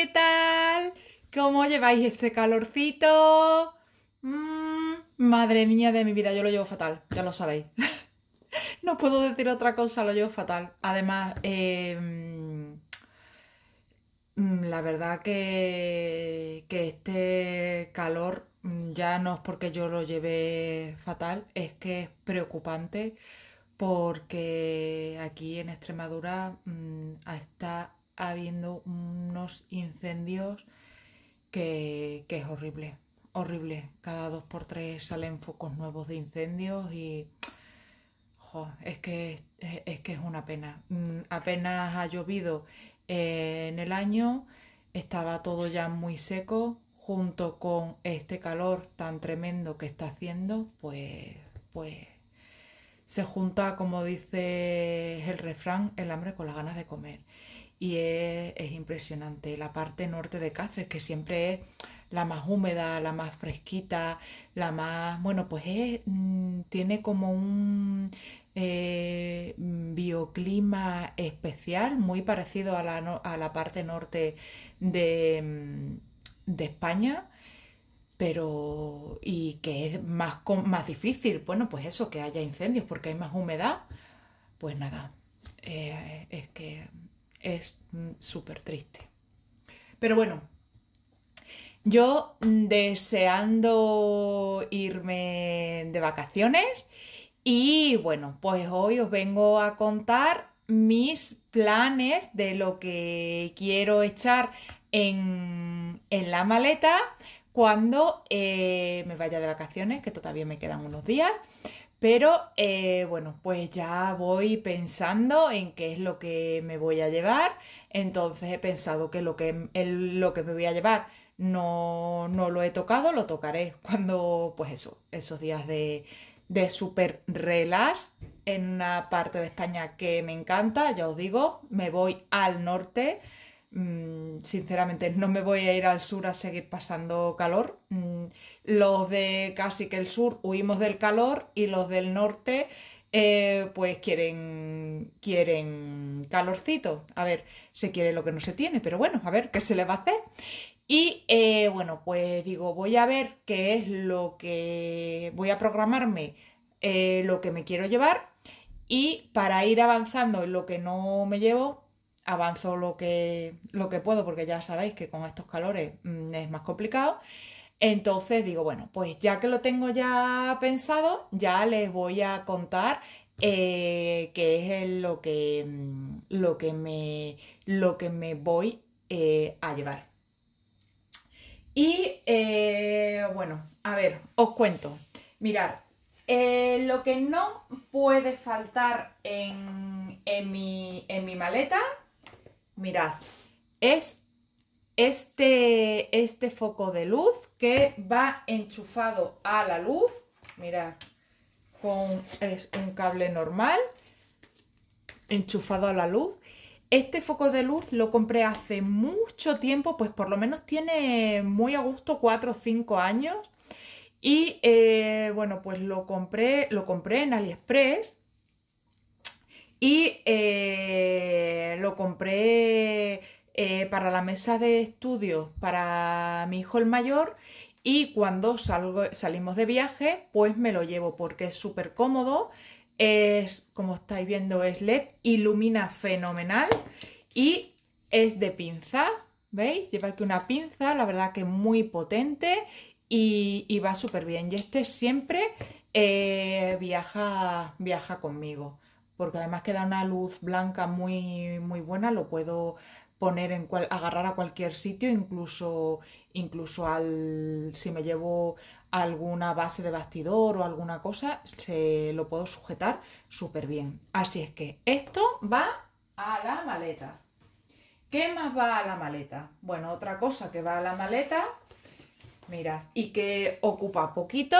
¿qué tal? ¿Cómo lleváis ese calorcito? Mm, madre mía de mi vida, yo lo llevo fatal, ya lo sabéis. no puedo decir otra cosa, lo llevo fatal. Además, em, mm, la verdad que, que este calor mm, ya no es porque yo lo lleve fatal, es que es preocupante porque aquí en Extremadura mmm, está habiendo unos incendios que, es horrible, horrible. Cada dos por tres salen focos nuevos de incendios y es, que, es, que es una pena. Mm, apenas ha llovido en el año, estaba todo ya muy seco, junto con este calor tan tremendo que está haciendo, pues, pues se junta, como dice el refrán, el hambre con las ganas de comer y es, impresionante. La parte norte de Cáceres, que siempre es la más húmeda, la más fresquita, la más, bueno, pues es, mm, tiene como un eh, bioclima especial, muy parecido a la, a la parte norte de, mm, de España pero y que es más, más difícil, bueno, pues eso, que haya incendios porque hay más humedad, pues nada, eh, es que es mm, súper triste. Pero bueno, yo mm, deseando irme de vacaciones y bueno, pues hoy os vengo a contar mis planes de lo que quiero echar en, la maleta cuando eh, me vaya de vacaciones, que todavía me quedan unos días. Pero eh, bueno, pues ya voy pensando en qué es lo que me voy a llevar. Entonces he pensado que lo que, lo que me voy a llevar no, no, lo he tocado, lo tocaré cuando, pues eso, esos días de, de super relax en una parte de España que me encanta, ya os digo, me voy al norte Mm, sinceramente no me voy a ir al sur a seguir pasando calor. Mm, los de casi que el sur huimos del calor y los del norte eh, pues quieren, quieren calorcito. A ver, se quiere lo que no se tiene, pero bueno, a ver, ¿qué se le va a hacer? Y eh, bueno, pues digo, voy a ver qué es lo que voy a programarme, eh, lo que me quiero llevar y para ir avanzando en lo que no me llevo, avanzo lo que, lo que puedo, porque ya sabéis que con estos calores mm, es más complicado. Entonces digo, bueno, pues ya que lo tengo ya pensado, ya les voy a contar eh, qué es lo que, mm, lo que, me, lo que me voy eh, a llevar. Y eh, bueno, a ver, os cuento. Mirar, lo que no puede faltar en, en, mi, en mi maleta Mirad, es este, este foco de luz que va enchufado a la luz. Mirad, con, es un cable normal enchufado a la luz. Este foco de luz lo compré hace mucho tiempo, pues por lo menos tiene muy a gusto 4 o 5 años. Y eh, bueno, pues lo compré, lo compré en AliExpress y eh, lo compré eh, para la mesa de estudio para mi hijo el mayor y cuando salimos de viaje pues me lo llevo porque es súper cómodo, es como estáis viendo es LED, ilumina fenomenal y es de pinza, ¿veis? Lleva aquí una pinza, la verdad que muy potente y, va súper bien y este siempre eh, viaja, viaja conmigo porque además que da una luz blanca muy, muy buena, lo puedo poner en cual, agarrar a cualquier sitio, incluso, incluso al, si me llevo alguna base de bastidor o alguna cosa, se lo puedo sujetar súper bien. Así es que esto va a la maleta. ¿Qué más va a la maleta? Bueno, otra cosa que va a la maleta, mirad, y que ocupa poquito,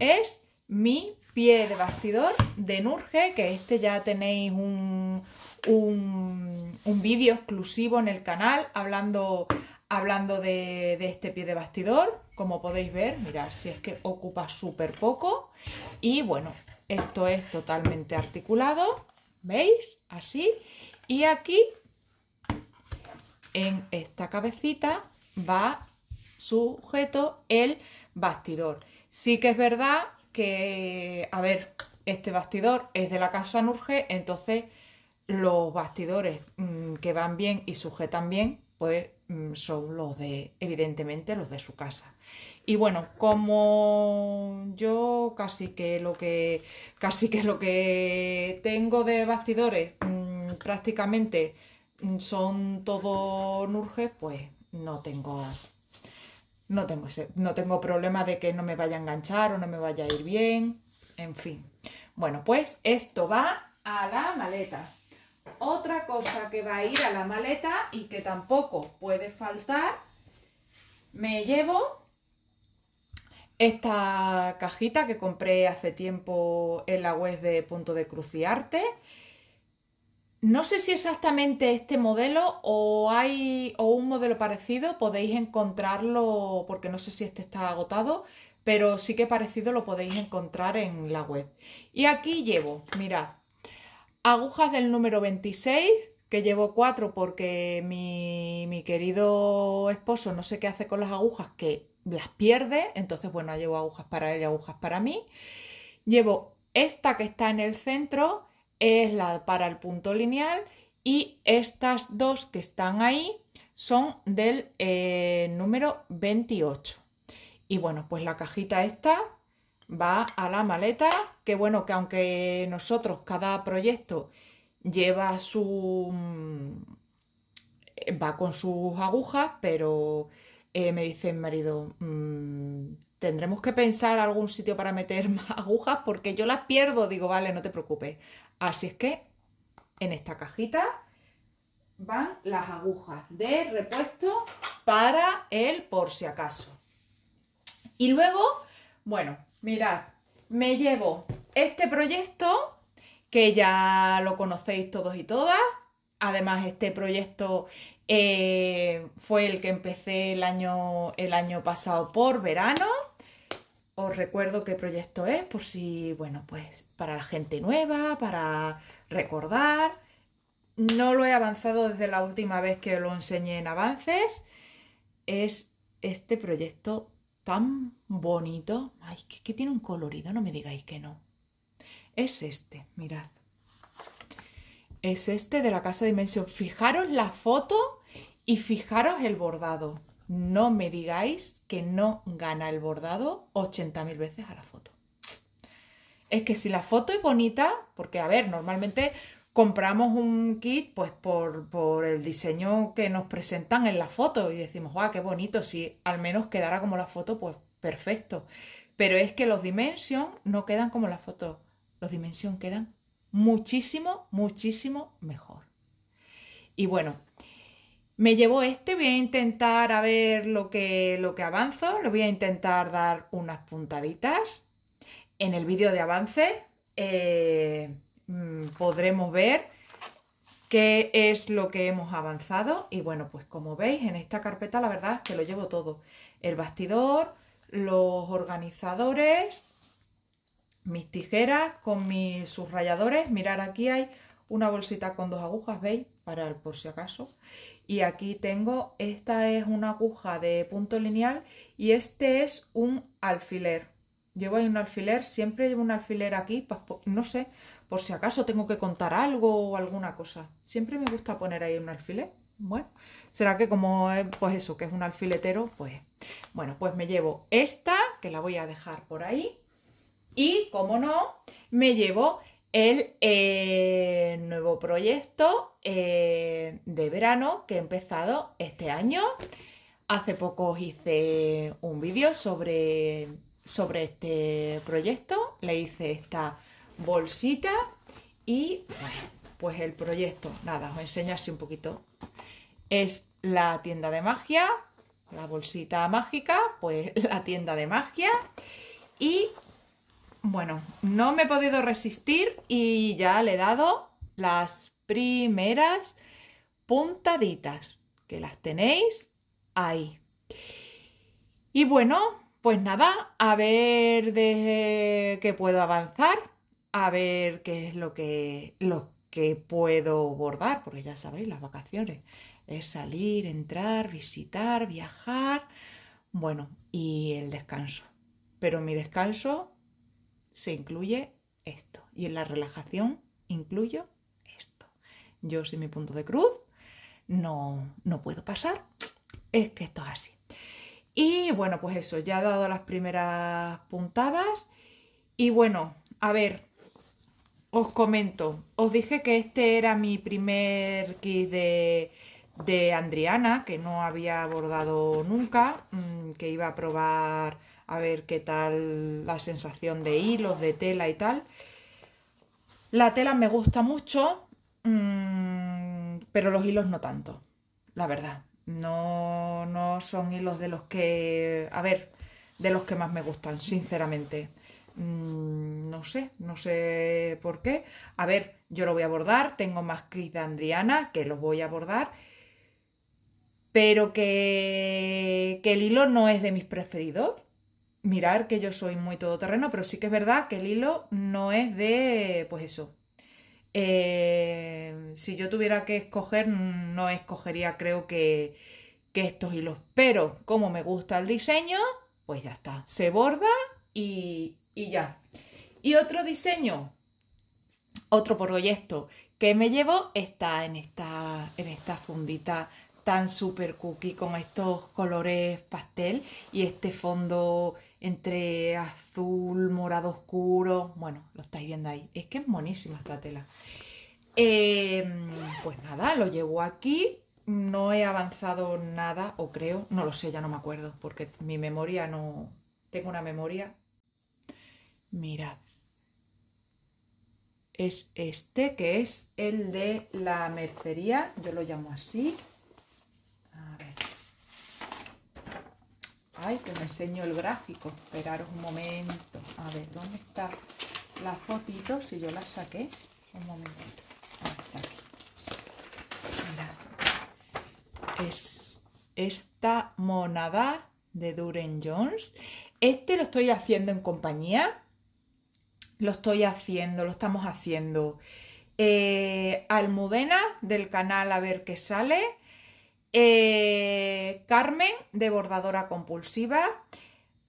es mi pie de bastidor de Nurge, que este ya tenéis un, un, vídeo exclusivo en el canal hablando, hablando de, de, este pie de bastidor. Como podéis ver, mirad, si es que ocupa súper poco. Y bueno, esto es totalmente articulado, ¿veis? Así. Y aquí, en esta cabecita, va sujeto el bastidor. Sí que es verdad que, a ver, este bastidor es de la casa Nurge, entonces los bastidores mm, que van bien y sujetan bien, pues mm, son los de, evidentemente, los de su casa. Y bueno, como yo casi que lo que, casi que, lo que tengo de bastidores mm, prácticamente son todos Nurge, pues no tengo no tengo, no tengo problema de que no me vaya a enganchar o no me vaya a ir bien, en fin. Bueno, pues esto va a la maleta. Otra cosa que va a ir a la maleta y que tampoco puede faltar, me llevo esta cajita que compré hace tiempo en la web de Punto de Cruciarte. No sé si exactamente este modelo o hay o un modelo parecido, podéis encontrarlo porque no sé si este está agotado, pero sí que parecido lo podéis encontrar en la web. Y aquí llevo, mirad, agujas del número 26, que llevo cuatro porque mi, mi querido esposo no sé qué hace con las agujas, que las pierde, entonces bueno, llevo agujas para él y agujas para mí. Llevo esta que está en el centro es la para el punto lineal y estas dos que están ahí son del eh, número 28. Y bueno, pues la cajita esta va a la maleta, que bueno, que aunque nosotros cada proyecto lleva su... Mm, va con sus agujas, pero eh, me dice marido, mm, tendremos que pensar algún sitio para meter más agujas porque yo las pierdo. Digo, vale, no te preocupes, Así es que en esta cajita van las agujas de repuesto para el por si acaso. Y luego, bueno, mirad, me llevo este proyecto que ya lo conocéis todos y todas. Además, este proyecto eh, fue el que empecé el el año pasado por verano. Os recuerdo qué proyecto es por si, bueno, pues para la gente nueva, para recordar. No lo he avanzado desde la última vez que lo enseñé en avances. Es este proyecto tan bonito. Ay, que, tiene un colorido, no me digáis que no. Es este, mirad. Es este de la Casa Dimensión. Fijaros la foto y fijaros el bordado. No me digáis que no gana el bordado 80.000 veces a la foto. Es que si la foto es bonita, porque a ver, normalmente compramos un kit pues por, por el diseño que nos presentan en la foto y decimos, ¡guau, qué bonito! Si al menos quedara como la foto, pues perfecto. Pero es que los Dimension no quedan como la foto. Los Dimension quedan muchísimo, muchísimo mejor. Y bueno, me llevo este, voy a intentar a ver lo que, lo que avanzo, le voy a intentar dar unas puntaditas. En el vídeo de avance eh, mm, podremos ver qué es lo que hemos avanzado y bueno, pues como veis en esta carpeta la verdad es que lo llevo todo. El bastidor, los organizadores, mis tijeras con mis subrayadores. Mirar aquí hay una bolsita con dos agujas, ¿veis? para por si acaso. Y aquí tengo, esta es una aguja de punto lineal y este es un alfiler. Llevo ahí un alfiler, siempre llevo un alfiler aquí, pues, no sé, por si acaso tengo que contar algo o alguna cosa. Siempre me gusta poner ahí un alfiler. Bueno, será que como, eh, pues eso, que es un alfiletero, pues... Bueno, pues me llevo esta, que la voy a dejar por ahí. Y, como no, me llevo el eh, nuevo proyecto eh, de verano que he empezado este año. Hace poco hice un vídeo sobre, sobre este proyecto. Le hice esta bolsita y pues el proyecto, nada, os enseño así un poquito. Es la tienda de magia, la bolsita mágica, pues la tienda de magia. Y bueno, no me he podido resistir y ya le he dado las primeras puntaditas, que las tenéis ahí. Y bueno, pues nada, a ver de qué puedo avanzar, a ver qué es lo que, lo que puedo bordar, porque ya sabéis, las vacaciones es salir, entrar, visitar, viajar, bueno, y el descanso. Pero mi descanso se incluye esto. Y en la relajación incluyo esto. Yo sin mi punto de cruz no, no puedo pasar. Es que esto es así. Y bueno, pues eso, ya he dado las primeras puntadas. Y bueno, a ver, os comento. Os dije que este era mi primer kit de, de Andriana, que no había abordado nunca, mm, que iba a probar a ver qué tal la sensación de hilos, de tela y tal. La tela me gusta mucho, mm, pero los hilos no tanto, la verdad. No, no son hilos de los que, a ver, de los que más me gustan, sinceramente. Mm, no sé, no sé por qué. A ver, yo lo voy a abordar, tengo más que de Andriana, que los voy a abordar, pero que, que el hilo no es de mis preferidos, mirar que yo soy muy todoterreno, pero sí que es verdad que el hilo no es de, pues eso. Eh, si yo tuviera que escoger, no escogería creo que, estos hilos. Pero como me gusta el diseño, pues ya está. Se borda y, ya. Y otro diseño, otro proyecto que me llevo está en esta, en esta fundita tan super cookie con estos colores pastel y este fondo entre azul, morado oscuro. Bueno, lo estáis viendo ahí. Es que es monísima esta tela. Em, pues nada, lo llevo aquí. No he avanzado nada, o creo, no lo sé, ya no me acuerdo, porque mi memoria no... Tengo una memoria. Mirad. Es este, que es el de la mercería, yo lo llamo así. Ay, que me enseño el gráfico. Esperaros un momento. A ver, ¿dónde está la fotito? Si yo la saqué. Un momento. Ah, está aquí. Es esta monada de Duren Jones. Este lo estoy haciendo en compañía. Lo estoy haciendo, lo estamos haciendo. Eh, Almudena del canal A ver qué sale. Eh, Carmen de Bordadora Compulsiva,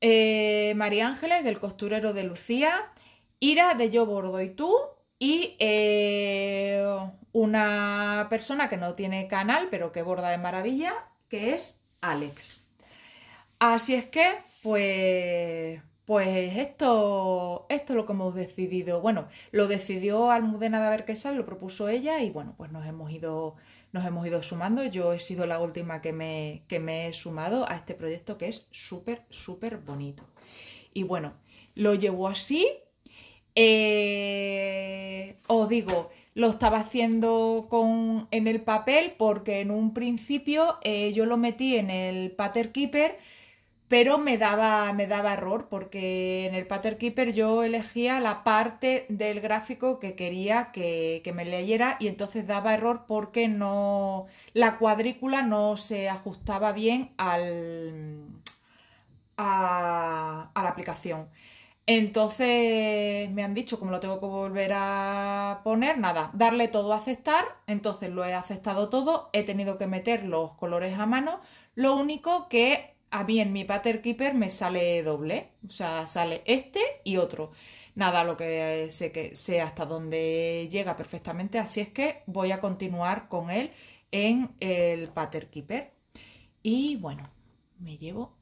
eh, María Ángeles del Costurero de Lucía, Ira de Yo Bordo y tú, y eh, una persona que no tiene canal, pero que borda de maravilla, que es Alex. Así es que, pues, pues esto, esto es lo que hemos decidido. Bueno, lo decidió Almudena de Averquesal, lo propuso ella y bueno, pues nos hemos ido nos hemos ido sumando. Yo he sido la última que me, he sumado a este proyecto que es súper, súper bonito. Y bueno, lo llevo así. Eh, os digo, lo estaba haciendo con, en el papel porque en un principio eh, yo lo metí en el Pater Keeper pero me daba, me daba error porque en el Pattern Keeper yo elegía la parte del gráfico que quería que, me leyera y entonces daba error porque no la cuadrícula no se ajustaba bien al, a, a la aplicación. Entonces me han dicho, como lo tengo que volver a poner, nada, darle todo a aceptar. Entonces lo he aceptado todo, he tenido que meter los colores a mano. Lo único que a mí en mi pattern keeper me sale doble, o sea, sale este y otro. Nada, lo que eh, sé que sé hasta dónde llega perfectamente, así es que voy a continuar con él en el pattern keeper. Y bueno, me llevo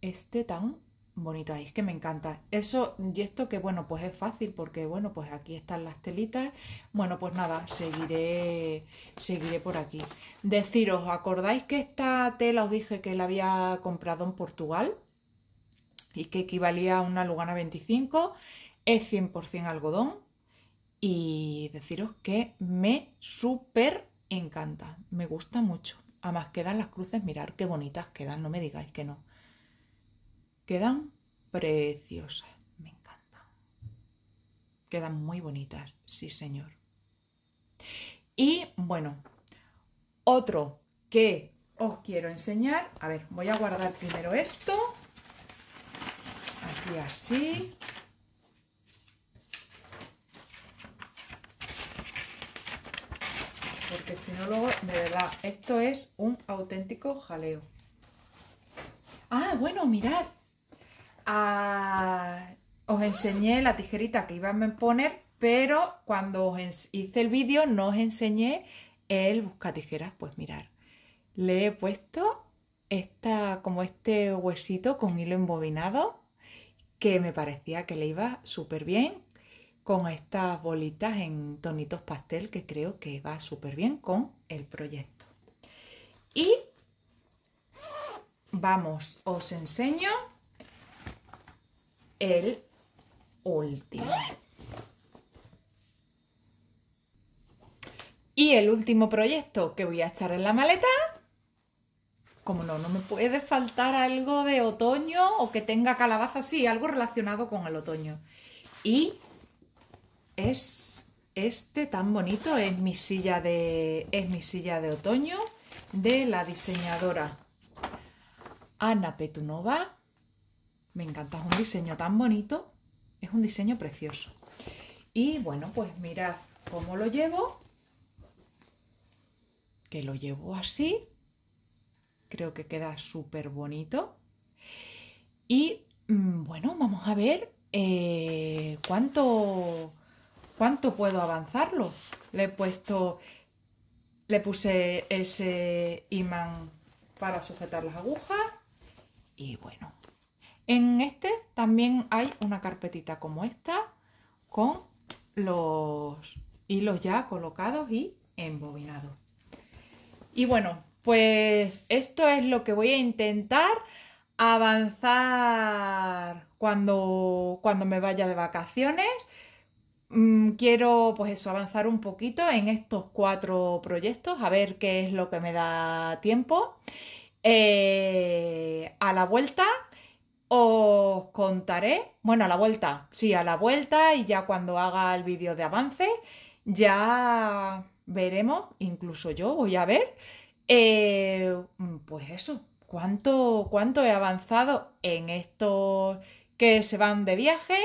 este tan bonita, es que me encanta. Eso y esto que bueno, pues es fácil porque bueno, pues aquí están las telitas. Bueno, pues nada, seguiré seguiré por aquí. Deciros, ¿acordáis que esta tela os dije que la había comprado en Portugal? Y que equivalía a una Lugana 25, es 100% algodón y deciros que me súper encanta, me gusta mucho. Además quedan las cruces, mirar qué bonitas quedan, no me digáis que no. Quedan preciosas, me encantan. Quedan muy bonitas, sí señor. Y bueno, otro que os quiero enseñar, a ver, voy a guardar primero esto, aquí así, porque si no luego, de verdad, esto es un auténtico jaleo. Ah, bueno, mirad, os enseñé la tijerita que iba a poner, pero cuando os hice el vídeo no os enseñé el busca tijeras Pues mirar, le he puesto esta, como este huesito con hilo embobinado que me parecía que le iba súper bien con estas bolitas en tonitos pastel que creo que va súper bien con el proyecto. Y vamos, os enseño el último. Y el último proyecto que voy a echar en la maleta, como no, no me puede faltar algo de otoño o que tenga calabaza, sí, algo relacionado con el otoño. Y es este tan bonito, es mi silla de, es mi silla de otoño de la diseñadora Ana Petunova me encanta, un diseño tan bonito, es un diseño precioso. Y bueno, pues mirad cómo lo llevo, que lo llevo así, creo que queda súper bonito. Y mm, bueno, vamos a ver eh, cuánto, cuánto puedo avanzarlo. Le he puesto, le puse ese imán para sujetar las agujas y bueno, en este también hay una carpetita como esta con los hilos ya colocados y embobinados. Y bueno, pues esto es lo que voy a intentar avanzar cuando, cuando me vaya de vacaciones. Mm, quiero, pues eso, avanzar un poquito en estos cuatro proyectos, a ver qué es lo que me da tiempo. Eh, a la vuelta os contaré, bueno, a la vuelta, sí, a la vuelta y ya cuando haga el vídeo de avance, ya veremos, incluso yo voy a ver, eh, pues eso, cuánto, cuánto he avanzado en estos que se van de viaje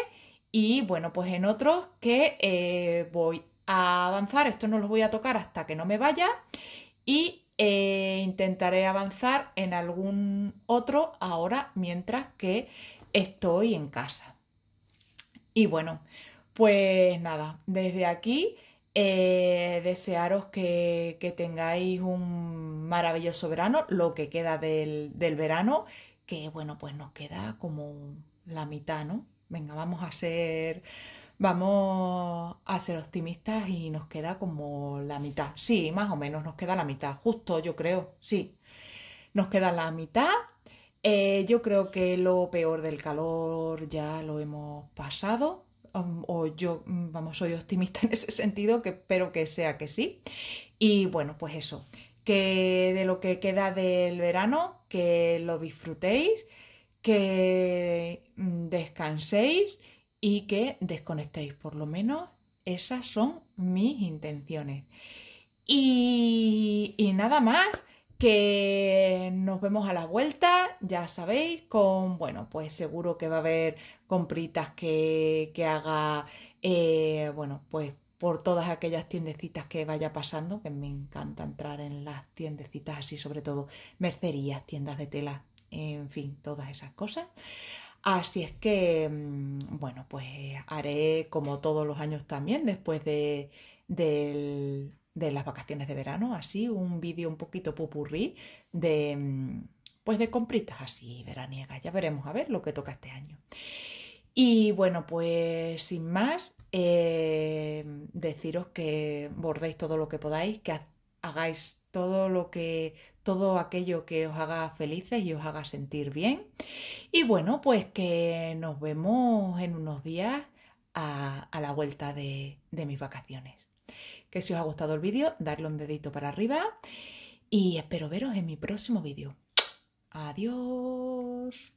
y bueno, pues en otros que eh, voy a avanzar, esto no los voy a tocar hasta que no me vaya y eh, intentaré avanzar en algún otro ahora mientras que estoy en casa. Y bueno, pues nada, desde aquí eh, desearos que, que, tengáis un maravilloso verano, lo que queda del, del verano, que bueno, pues nos queda como la mitad, ¿no? Venga, vamos a ser... Vamos a ser optimistas y nos queda como la mitad. Sí, más o menos nos queda la mitad, justo yo creo, sí. Nos queda la mitad. Eh, yo creo que lo peor del calor ya lo hemos pasado. Um, o yo, mm, vamos, soy optimista en ese sentido, que espero que sea que sí. Y bueno, pues eso, que de lo que queda del verano, que lo disfrutéis, que mm, descanséis y que desconectéis. Por lo menos esas son mis intenciones. Y, nada más, que nos vemos a la vuelta, ya sabéis, con, bueno, pues seguro que va a haber compritas que, que haga, eh, bueno, pues por todas aquellas tiendecitas que vaya pasando, que me encanta entrar en las tiendecitas así, sobre todo mercerías, tiendas de tela, en fin, todas esas cosas. Así es que, mm, bueno, pues haré como todos los años también, después de, las vacaciones de verano, así, un vídeo un poquito pupurrí de, mm, pues de compritas así veraniegas. Ya veremos a ver lo que toca este año. Y bueno, pues sin más, em, deciros que bordéis todo lo que podáis, que hagáis todo lo que todo aquello que os haga felices y os haga sentir bien. Y bueno, pues que nos vemos en unos días a, la vuelta de, de mis vacaciones. Que si os ha gustado el vídeo, darle un dedito para arriba y espero veros en mi próximo vídeo. Adiós.